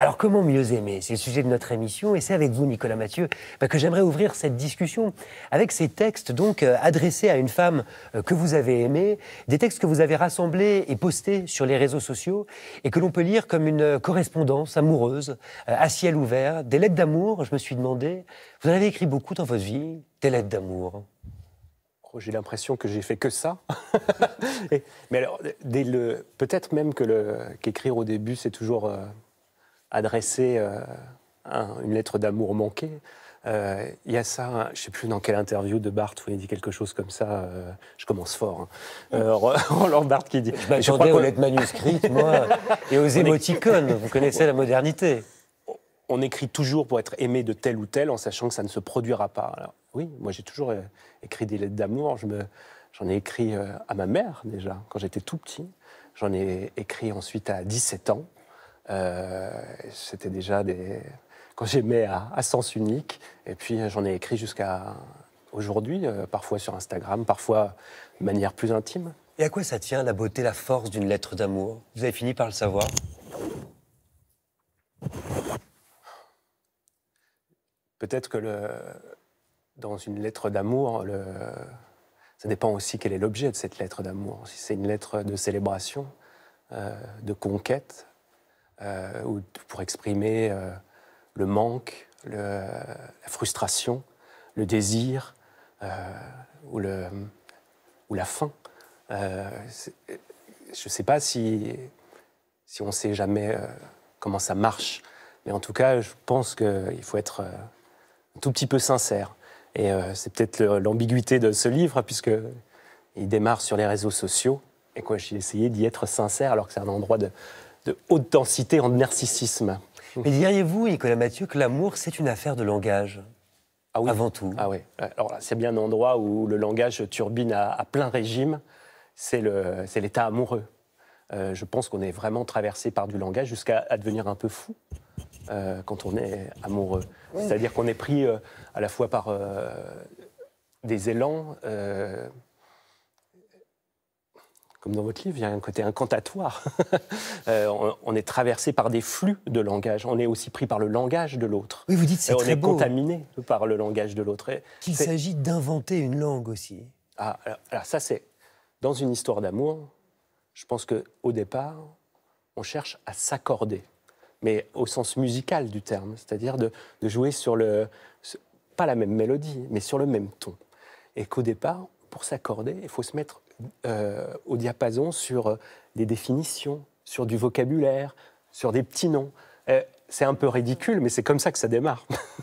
Alors comment mieux aimer C'est le sujet de notre émission et c'est avec vous, Nicolas Mathieu, bah, que j'aimerais ouvrir cette discussion avec ces textes donc euh, adressés à une femme euh, que vous avez aimée, des textes que vous avez rassemblés et postés sur les réseaux sociaux et que l'on peut lire comme une euh, correspondance amoureuse à ciel ouvert, des lettres d'amour. Je me suis demandé, vous en avez écrit beaucoup dans votre vie, des lettres d'amour. Oh, j'ai l'impression que j'ai fait que ça. mais alors, peut-être même que qu'écrire au début, c'est toujours adresser euh, une lettre d'amour manquée. Euh, il y a ça, hein. je ne sais plus dans quelle interview de Barthes vous il dit quelque chose comme ça. Euh, je commence fort. Hein. Roland Barthes qui dit. Je m'attendais aux lettres manuscrites, moi, et aux émoticônes. Vous connaissez la modernité. On écrit toujours pour être aimé de tel ou tel en sachant que ça ne se produira pas. Alors, oui, moi j'ai toujours écrit des lettres d'amour. Je me, j'en ai écrit à ma mère déjà, quand j'étais tout petit. J'en ai écrit ensuite à 17 ans. Euh, c'était déjà des... quand j'aimais à, à, sens unique. Et puis j'en ai écrit jusqu'à aujourd'hui, euh, parfois sur Instagram, parfois de manière plus intime. Et à quoi ça tient la beauté, la force d'une lettre d'amour Vous avez fini par le savoir Peut-être que le... dans une lettre d'amour, ça dépend aussi quel est l'objet de cette lettre d'amour. Si c'est une lettre de célébration, euh, de conquête, euh, ou pour exprimer euh, le manque, le, la frustration, le désir euh, ou, le, ou la faim. je ne sais pas si, si on sait jamais comment ça marche, mais en tout cas, je pense qu'il faut être un tout petit peu sincère. Et c'est peut-être l'ambiguïté de ce livre, puisque il démarre sur les réseaux sociaux. Et quoi, j'ai essayé d'y être sincère, alors que c'est un endroit de, de haute densité en narcissisme. Mais diriez-vous, Nicolas Mathieu, que l'amour, c'est une affaire de langage ah Avant tout. Ah oui. Alors c'est bien un endroit où le langage turbine à, plein régime. C'est l'état amoureux. Euh, je pense qu'on est vraiment traversé par du langage jusqu'à devenir un peu fou euh, quand on est amoureux. C'est-à-dire qu'on est pris euh, à la fois par des élans comme dans votre livre, il y a un côté incantatoire. Euh, on est traversé par des flux de langage. On est aussi pris par le langage de l'autre. Oui, vous dites c'est très On est contaminé par le langage de l'autre. Qu'il s'agit d'inventer une langue aussi. Ah, alors, ça c'est dans une histoire d'amour. Je pense que au départ, on cherche à s'accorder, mais au sens musical du terme, c'est-à-dire de, de jouer sur le pas la même mélodie, mais sur le même ton. Et qu'au départ, s'accorder, il faut se mettre euh, au diapason sur euh, des définitions, sur du vocabulaire, sur des petits noms. Euh, c'est un peu ridicule, mais c'est comme ça que ça démarre.